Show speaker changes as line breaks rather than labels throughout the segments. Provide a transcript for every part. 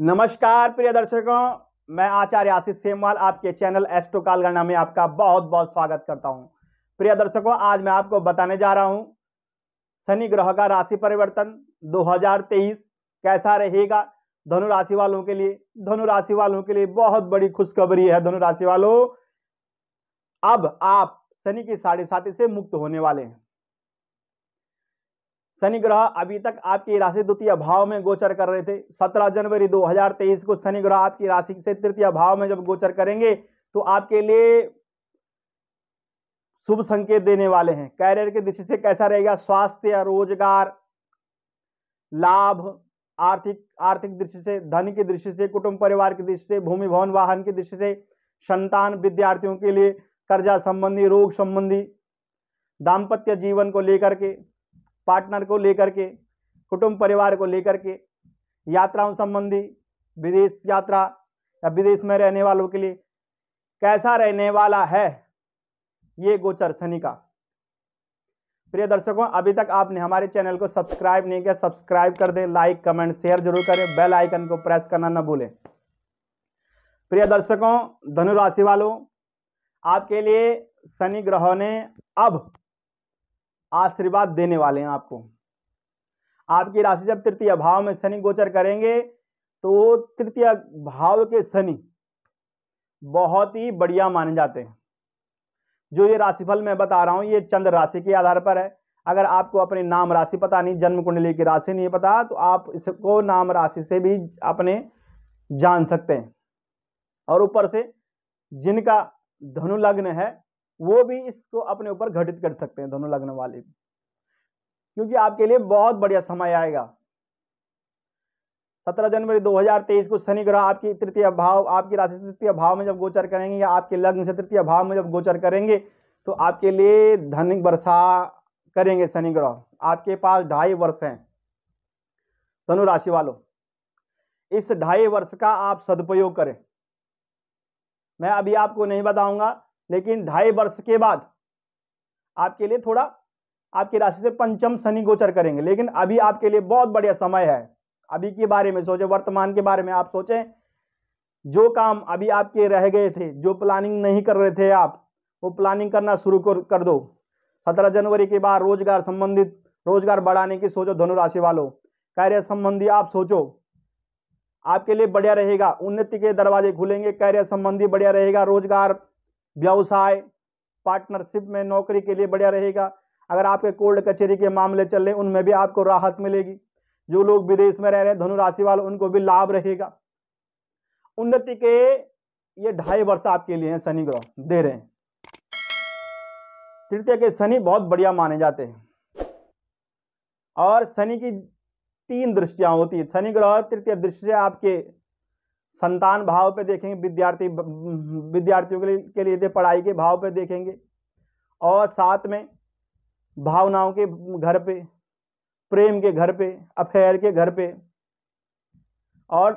नमस्कार प्रिय दर्शकों मैं आचार्य आशीष सेमवाल आपके चैनल एस्ट्रो कालगणना में आपका बहुत बहुत स्वागत करता हूं प्रिय दर्शकों आज मैं आपको बताने जा रहा हूं शनि ग्रह का राशि परिवर्तन 2023 कैसा रहेगा धनु राशि वालों के लिए धनु राशि वालों के लिए बहुत बड़ी खुशखबरी है धनु राशि वालों अब आप शनि की साढ़े साथी से मुक्त होने वाले हैं शनि ग्रह अभी तक आपकी राशि द्वितीय भाव में गोचर कर रहे थे 17 जनवरी 2023 को शनि ग्रह आपकी राशि से तृतीय भाव में जब गोचर करेंगे तो आपके लिए शुभ संकेत देने वाले हैं कैरियर के दृष्टि से कैसा रहेगा स्वास्थ्य रोजगार लाभ आर्थिक आर्थिक दृष्टि से धन की दृष्टि से कुटुंब परिवार की दृष्टि से भूमि भवन वाहन की दृष्टि से संतान विद्यार्थियों के लिए कर्जा संबंधी रोग संबंधी दाम्पत्य जीवन को लेकर के पार्टनर को लेकर के कुटुंब परिवार को लेकर के यात्राओं संबंधी विदेश यात्रा या विदेश में रहने वालों के लिए कैसा रहने वाला है ये गोचर शनि का प्रिय दर्शकों अभी तक आपने हमारे चैनल को सब्सक्राइब नहीं किया सब्सक्राइब कर दें लाइक कमेंट शेयर जरूर करें बेल आइकन को प्रेस करना न भूलें प्रिय दर्शकों धनुराशि वालों आपके लिए शनि ग्रहों ने अब आशीर्वाद देने वाले हैं आपको आपकी राशि जब तृतीय भाव में शनि गोचर करेंगे तो तृतीय भाव के शनि बहुत ही बढ़िया माने जाते हैं जो ये राशिफल मैं बता रहा हूँ ये चंद्र राशि के आधार पर है अगर आपको अपने नाम राशि पता नहीं जन्म कुंडली की राशि नहीं पता तो आप इसको नाम राशि से भी अपने जान सकते हैं और ऊपर से जिनका धनु लग्न है वो भी इसको अपने ऊपर घटित कर सकते हैं दोनों लग्न वाले क्योंकि आपके लिए बहुत बढ़िया समय आएगा सत्रह जनवरी 2023 को शनि ग्रह आपकी तृतीय भाव आपकी राशि से तृतीय भाव में जब गोचर करेंगे या आपके लग्न से तृतीय भाव में जब गोचर करेंगे तो आपके लिए धन वर्षा करेंगे शनि ग्रह आपके पास ढाई वर्ष हैं धनु राशि वालों इस ढाई वर्ष का आप सदुपयोग करें मैं अभी आपको नहीं बताऊंगा लेकिन ढाई वर्ष के बाद आपके लिए थोड़ा आपकी राशि से पंचम शनि गोचर करेंगे लेकिन अभी आपके लिए बहुत बढ़िया समय है अभी के बारे में सोचें वर्तमान के बारे में आप सोचें जो काम अभी आपके रह गए थे जो प्लानिंग नहीं कर रहे थे आप वो प्लानिंग करना शुरू कर दो सत्रह जनवरी के बाद रोजगार संबंधित रोजगार बढ़ाने की सोचो धनुराशि वालों कार्य संबंधी आप सोचो आपके लिए बढ़िया रहेगा उन्नति के दरवाजे खुलेंगे कार्य संबंधी बढ़िया रहेगा रोजगार व्यवसाय पार्टनरशिप में नौकरी के लिए बढ़िया रहेगा अगर आपके कोर्ट कचहरी के मामले चल रहे उनमें भी आपको राहत मिलेगी जो लोग विदेश में रह रहे हैं धनुराशि वाले उनको भी लाभ रहेगा उन्नति के ये ढाई वर्ष आपके लिए हैं शनि ग्रह दे रहे हैं तृतीय के शनि बहुत बढ़िया माने जाते हैं और शनि की तीन दृष्टियां होती है शनि ग्रह तृतीय दृष्टि आपके संतान भाव पे देखेंगे विद्यार्थी विद्यार्थियों के लिए के लिए पढ़ाई के भाव पे देखेंगे और साथ में भावनाओं के घर पे प्रेम के घर पे अफेयर के घर पे और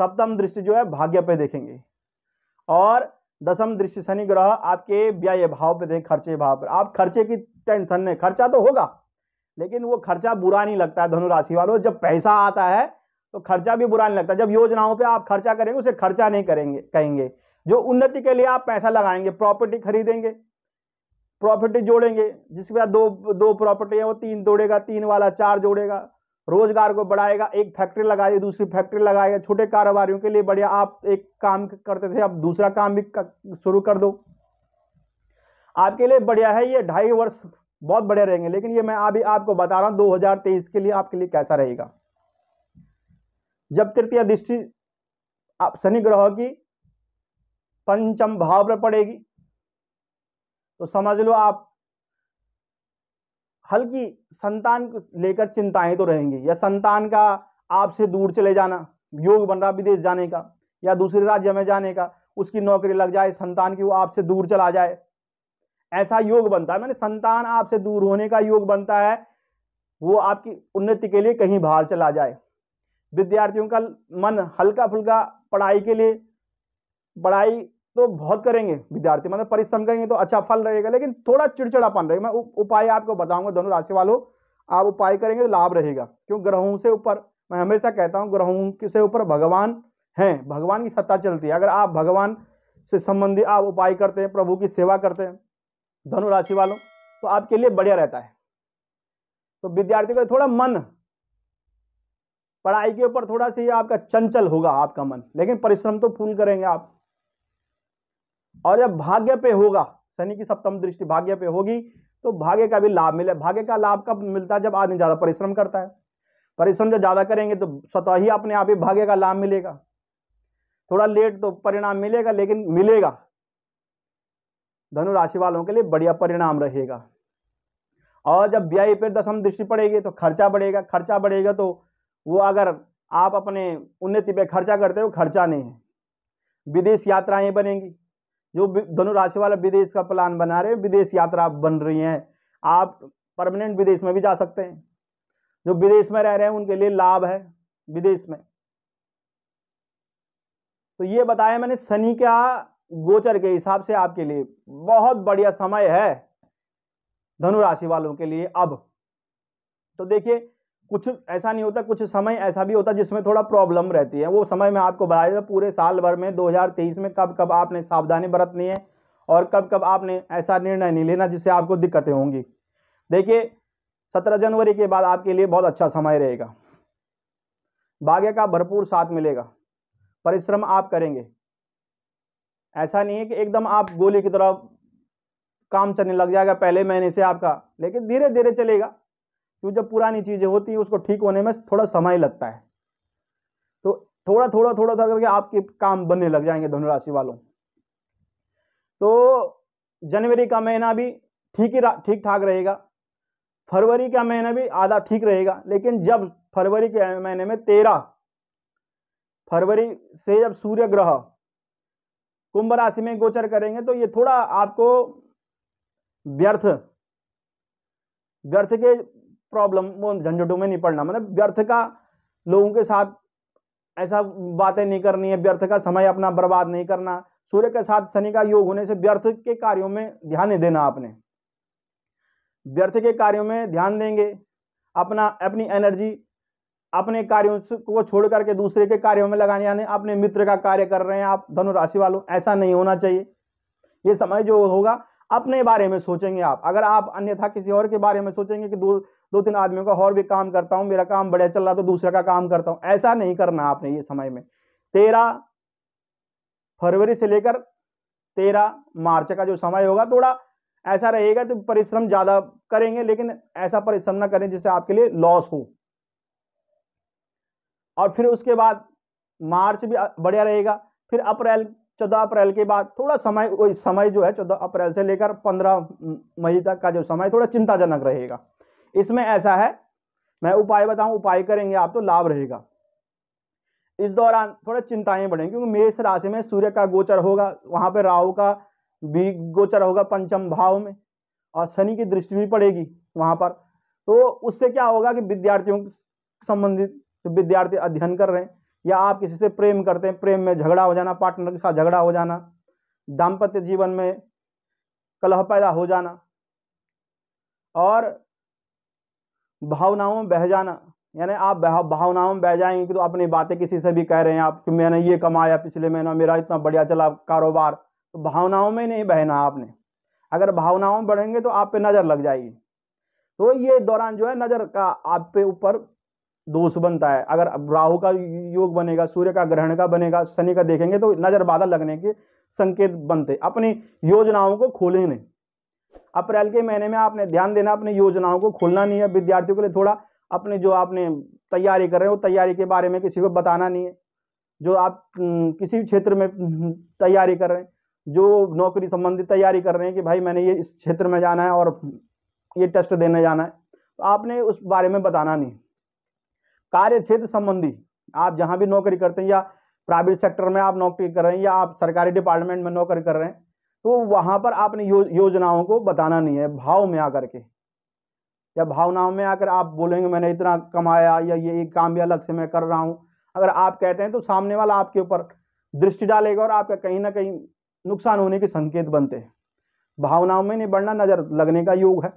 सप्तम दृष्टि जो है भाग्य पे देखेंगे और दसम दृष्टि शनि ग्रह आपके व्यय भाव पे देखें खर्चे भाव पर आप खर्चे की टेंशन नहीं खर्चा तो होगा लेकिन वो खर्चा बुरा नहीं लगता है धनुराशि वालों जब पैसा आता है तो खर्चा भी बुरा नहीं लगता जब योजनाओं पे आप खर्चा करेंगे उसे खर्चा नहीं करेंगे कहेंगे जो उन्नति के लिए आप पैसा लगाएंगे प्रॉपर्टी खरीदेंगे प्रॉपर्टी जोड़ेंगे जिसके बाद दो दो प्रॉपर्टी है वो तीन जोड़ेगा तीन वाला चार जोड़ेगा रोजगार को बढ़ाएगा एक फैक्ट्री लगाएगी दूसरी फैक्ट्री लगाएगा छोटे कारोबारियों के लिए बढ़िया आप एक काम करते थे अब दूसरा काम भी शुरू कर दो आपके लिए बढ़िया है ये ढाई वर्ष बहुत बढ़िया रहेंगे लेकिन ये मैं अभी आपको बता रहा हूँ 2023 के लिए आपके लिए कैसा रहेगा जब तृतीय दृष्टि आप शनि ग्रह की पंचम भाव पर पड़ेगी तो समझ लो आप हल्की संतान लेकर चिंताएं तो रहेंगी या संतान का आपसे दूर चले जाना योग बन रहा विदेश जाने का या दूसरे राज्य में जाने का उसकी नौकरी लग जाए संतान की वो आपसे दूर चला जाए ऐसा योग बनता है मैंने संतान आपसे दूर होने का योग बनता है वो आपकी उन्नति के लिए कहीं बाहर चला जाए विद्यार्थियों का मन हल्का फुल्का पढ़ाई के लिए पढ़ाई तो बहुत करेंगे विद्यार्थी मतलब परिश्रम करेंगे तो अच्छा फल रहेगा लेकिन थोड़ा चिड़चिड़ापन रहेगा मैं उपाय आपको बताऊंगा दोनों राशि वालों आप उपाय करेंगे तो लाभ रहेगा क्यों ग्रहों से ऊपर मैं हमेशा कहता हूँ ग्रहों से ऊपर भगवान हैं भगवान की सत्ता चलती है अगर आप भगवान से संबंधित आप उपाय करते हैं प्रभु की सेवा करते हैं धनु राशि वालों तो आपके लिए बढ़िया रहता है तो विद्यार्थियों का थोड़ा मन पढ़ाई के ऊपर थोड़ा सा आपका चंचल होगा आपका मन लेकिन परिश्रम तो फूल करेंगे आप और जब भाग्य पे होगा शनि की सप्तम दृष्टि भाग्य पे होगी तो भाग्य का भी लाभ मिले भाग्य का लाभ कब मिलता है जब आदमी ज़्यादा परिश्रम करता है परिश्रम जब ज़्यादा करेंगे तो स्वतः ही अपने आप ही भाग्य का लाभ मिलेगा थोड़ा लेट तो परिणाम मिलेगा लेकिन मिलेगा धनु राशि वालों के लिए बढ़िया परिणाम रहेगा और जब व्यय पर दसम दृष्टि पड़ेगी तो खर्चा बढ़ेगा खर्चा बढ़ेगा तो वो अगर आप अपने उन्नति पे खर्चा करते हो खर्चा नहीं है विदेश यात्राएं बनेंगी जो धनुराशि राशि विदेश का प्लान बना रहे हैं विदेश यात्रा बन रही हैं आप परमानेंट विदेश में भी जा सकते हैं जो विदेश में रह रहे हैं उनके लिए लाभ है विदेश में तो ये बताया मैंने शनि का गोचर के हिसाब से आपके लिए बहुत बढ़िया समय है धनुराशि वालों के लिए अब तो देखिए कुछ ऐसा नहीं होता कुछ समय ऐसा भी होता जिसमें थोड़ा प्रॉब्लम रहती है वो समय मैं आपको बताया पूरे साल भर में 2023 में कब कब आपने सावधानी बरतनी है और कब कब आपने ऐसा निर्णय नहीं लेना जिससे आपको दिक्कतें होंगी देखिए सत्रह जनवरी के बाद आपके लिए बहुत अच्छा समय रहेगा भाग्य का भरपूर साथ मिलेगा परिश्रम आप करेंगे ऐसा नहीं है कि एकदम आप गोली की तरह काम चलने लग जाएगा पहले महीने से आपका लेकिन धीरे धीरे चलेगा क्योंकि जब पुरानी चीज़ें होती है उसको ठीक होने में थोड़ा समय लगता है तो थोड़ा थोड़ा थोड़ा थोड़ा करके आपके काम बनने लग जाएंगे धनुराशि वालों तो जनवरी का महीना भी ठीक ही ठीक ठाक रहेगा फरवरी का महीना भी आधा ठीक रहेगा लेकिन जब फरवरी के महीने में तेरह फरवरी से जब सूर्य ग्रह कुंभ राशि में गोचर करेंगे तो ये थोड़ा आपको व्यर्थ व्यर्थ के प्रॉब्लम वो झंझटों में नहीं पड़ना मतलब व्यर्थ का लोगों के साथ ऐसा बातें नहीं करनी है व्यर्थ का समय अपना बर्बाद नहीं करना सूर्य के साथ शनि का योग होने से व्यर्थ के कार्यों में ध्यान नहीं देना आपने व्यर्थ के कार्यों में ध्यान देंगे अपना अपनी एनर्जी अपने कार्यों को छोड़ करके दूसरे के कार्यों में लगाने यानी अपने मित्र का कार्य कर रहे हैं आप धनुराशि वालों ऐसा नहीं होना चाहिए ये समय जो होगा अपने बारे में सोचेंगे आप अगर आप अन्यथा किसी और के बारे में सोचेंगे कि दो तीन आदमियों का और भी काम करता हूँ मेरा काम बढ़िया चल रहा तो दूसरे का काम करता हूँ ऐसा नहीं करना आपने ये समय में तेरह फरवरी से लेकर तेरह मार्च का जो समय होगा थोड़ा ऐसा रहेगा तो परिश्रम ज़्यादा करेंगे लेकिन ऐसा परिश्रम ना करें जिससे आपके लिए लॉस हो और फिर उसके बाद मार्च भी बढ़िया रहेगा फिर अप्रैल चौदह अप्रैल के बाद थोड़ा समय समय जो है चौदह अप्रैल से लेकर पंद्रह मई तक का जो समय थोड़ा चिंताजनक रहेगा इसमें ऐसा है मैं उपाय बताऊं उपाय करेंगे आप तो लाभ रहेगा इस दौरान थोड़ा चिंताएं बढ़ेंगी क्योंकि मेष राशि में सूर्य का गोचर होगा वहां पर राहु का भी गोचर होगा पंचम भाव में और शनि की दृष्टि भी पड़ेगी वहां पर तो उससे क्या होगा कि विद्यार्थियों संबंधित विद्यार्थी अध्ययन कर रहे हैं या आप किसी से प्रेम करते हैं प्रेम में झगड़ा हो जाना पार्टनर के साथ झगड़ा हो जाना दाम्पत्य जीवन में कलह पैदा हो जाना और भावनाओं में बह जाना यानी आप भावनाओं में बह जाएंगे कि तो अपनी बातें किसी से भी कह रहे हैं आप कि मैंने ये कमाया पिछले महीना मेरा इतना बढ़िया चला कारोबार तो भावनाओं में नहीं बहना आपने अगर भावनाओं में बढ़ेंगे तो आप पे नज़र लग जाएगी तो ये दौरान जो है नज़र का आप पे ऊपर दोष बनता है अगर राहु का योग बनेगा सूर्य का ग्रहण का बनेगा शनि का देखेंगे तो नज़र बाधा लगने के संकेत बनते अपनी योजनाओं को खोलें नहीं अप्रैल के महीने में आपने ध्यान देना अपनी योजनाओं को खोलना नहीं है विद्यार्थियों के लिए थोड़ा अपने जो आपने तैयारी कर रहे हो तैयारी के बारे में किसी को बताना नहीं है जो आप किसी भी क्षेत्र में तैयारी कर रहे हैं जो नौकरी संबंधी तैयारी कर रहे हैं कि भाई मैंने ये इस क्षेत्र में जाना है और ये टेस्ट देने जाना है तो आपने उस बारे में बताना नहीं कार्य क्षेत्र संबंधी आप जहाँ भी नौकरी करते हैं या प्राइवेट सेक्टर में आप नौकरी कर रहे हैं या आप सरकारी डिपार्टमेंट में नौकरी कर रहे हैं तो वहाँ पर आपने यो, योजनाओं को बताना नहीं है भाव में आकर के या भावनाओं में आकर आप बोलेंगे मैंने इतना कमाया या ये एक काम भी अलग से मैं कर रहा हूँ अगर आप कहते हैं तो सामने वाला आपके ऊपर दृष्टि डालेगा और आपका कहीं ना कहीं नुकसान होने के संकेत बनते हैं भावनाओं में नहीं बढ़ना नज़र लगने का योग है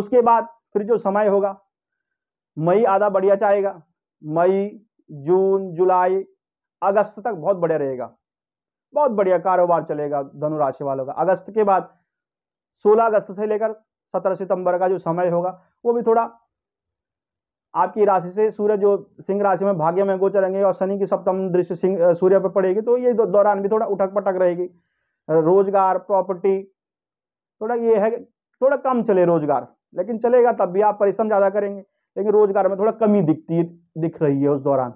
उसके बाद फिर जो समय होगा मई आधा बढ़िया चाहेगा मई जून जुलाई अगस्त तक बहुत बढ़िया रहेगा बहुत बढ़िया कारोबार चलेगा धनुराशि वालों का अगस्त के बाद 16 अगस्त से लेकर 17 सितंबर का जो समय होगा वो भी थोड़ा आपकी राशि से सूर्य जो सिंह राशि में भाग्य में रहेंगे और शनि की सप्तम दृश्य सिंह सूर्य पर पड़ेगी तो ये दौरान भी थोड़ा उठक पटक रहेगी रोजगार प्रॉपर्टी थोड़ा ये है थोड़ा कम चले रोजगार लेकिन चलेगा तब भी आप परिश्रम ज़्यादा करेंगे लेकिन रोजगार में थोड़ा कमी दिखती दिख रही है उस दौरान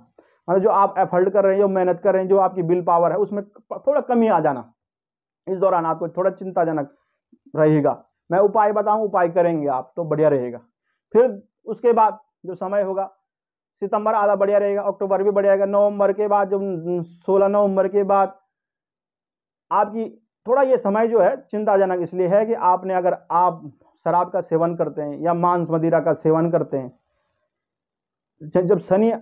मतलब जो आप एफर्ट कर रहे हैं जो मेहनत कर रहे हैं जो आपकी विल पावर है उसमें थोड़ा कमी आ जाना इस दौरान आपको थोड़ा चिंताजनक रहेगा मैं उपाय बताऊं उपाय करेंगे आप तो बढ़िया रहेगा फिर उसके बाद जो समय होगा सितंबर आधा बढ़िया रहेगा अक्टूबर भी बढ़िया रहेगा नवंबर के बाद जो सोलह नवंबर के बाद आपकी थोड़ा ये समय जो है चिंताजनक इसलिए है कि आपने अगर आप शराब का सेवन करते हैं या मांस मदिरा का सेवन करते हैं जब शनि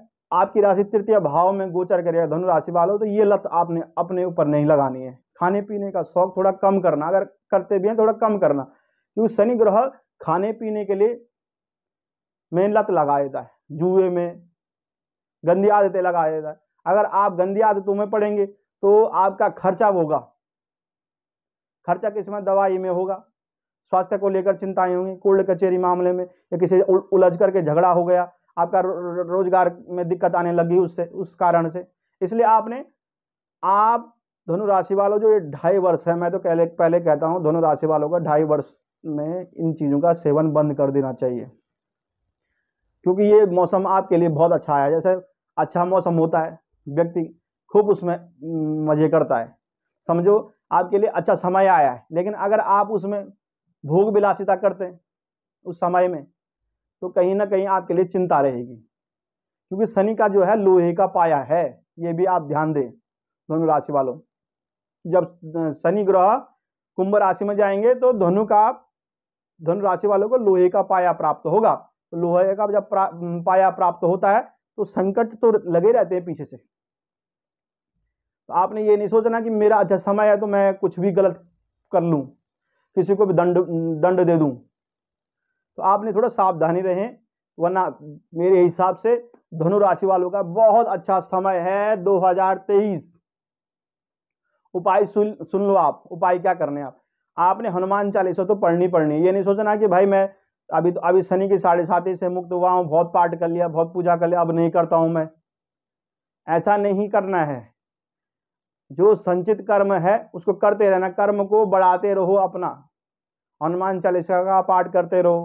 आपकी राशि तृतीय भाव में गोचर करेगा धनु राशि वालों तो ये लत आपने अपने ऊपर नहीं लगानी है खाने पीने का शौक थोड़ा कम करना अगर करते भी हैं थोड़ा कम करना क्योंकि शनि ग्रह खाने पीने के लिए मेन लत लगा देता है जुए में गंदी आदतें लगा देता है अगर आप गंदी आदतों में पड़ेंगे तो आपका खर्चा होगा खर्चा किस में दवाई में होगा स्वास्थ्य को लेकर चिंताएं होंगी कोर्ट कचेरी मामले में या किसी उलझ करके झगड़ा हो गया आपका रोजगार में दिक्कत आने लगी उससे उस कारण से इसलिए आपने आप धनु राशि वालों जो ये ढाई वर्ष है मैं तो पहले पहले कहता हूँ धनु राशि वालों का ढाई वर्ष में इन चीज़ों का सेवन बंद कर देना चाहिए क्योंकि ये मौसम आपके लिए बहुत अच्छा है जैसे अच्छा मौसम होता है व्यक्ति खूब उसमें मज़े करता है समझो आपके लिए अच्छा समय आया है लेकिन अगर आप उसमें भोग विलासिता करते हैं उस समय में तो कहीं ना कहीं आपके लिए चिंता रहेगी क्योंकि शनि का जो है लोहे का पाया है ये भी आप ध्यान दें धनु राशि वालों जब शनि ग्रह कुंभ राशि में जाएंगे तो धनु का धनु राशि वालों को लोहे का पाया प्राप्त होगा तो लोहे का जब प्रा, पाया प्राप्त होता है तो संकट तो लगे रहते हैं पीछे से तो आपने ये नहीं सोचना कि मेरा अच्छा समय है तो मैं कुछ भी गलत कर लूँ किसी को भी दंड दंड दे दूँ तो आपने थोड़ा सावधानी रहें वरना मेरे हिसाब से धनु राशि वालों का बहुत अच्छा समय है 2023 उपाय सुन सुन लो आप उपाय क्या करने आप आपने हनुमान चालीसा तो पढ़नी पढ़नी ये नहीं सोचना कि भाई मैं अभी तो अभी शनि की साढ़े सात से मुक्त हुआ हूँ बहुत पाठ कर लिया बहुत पूजा कर लिया अब नहीं करता हूँ मैं ऐसा नहीं करना है जो संचित कर्म है उसको करते रहना कर्म को बढ़ाते रहो अपना हनुमान चालीसा का पाठ करते रहो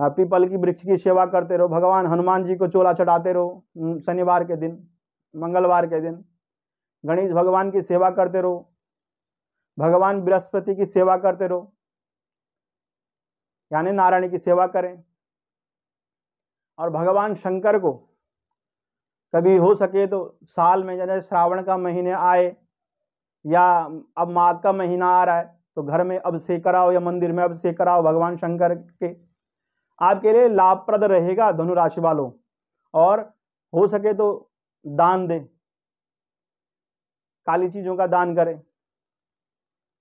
पीपल की वृक्ष की सेवा करते रहो भगवान हनुमान जी को चोला चढ़ाते रहो शनिवार के दिन मंगलवार के दिन गणेश भगवान की सेवा करते रहो भगवान बृहस्पति की सेवा करते रहो यानी नारायण की सेवा करें और भगवान शंकर को कभी हो सके तो साल में जैसे श्रावण का महीने आए या अब माघ का महीना आ रहा है तो घर में अब से कराओ या मंदिर में अब से कराओ भगवान शंकर के आपके लिए लाभप्रद रहेगा धनु राशि वालों और हो सके तो दान दें काली चीजों का दान करें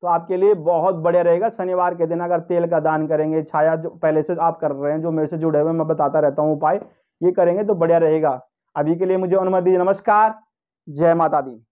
तो आपके लिए बहुत बढ़िया रहेगा शनिवार के दिन अगर तेल का दान करेंगे छाया जो पहले से आप कर रहे हैं जो मेरे से जुड़े हुए मैं बताता रहता हूँ उपाय ये करेंगे तो बढ़िया रहेगा अभी के लिए मुझे अनुमति नमस्कार जय माता दी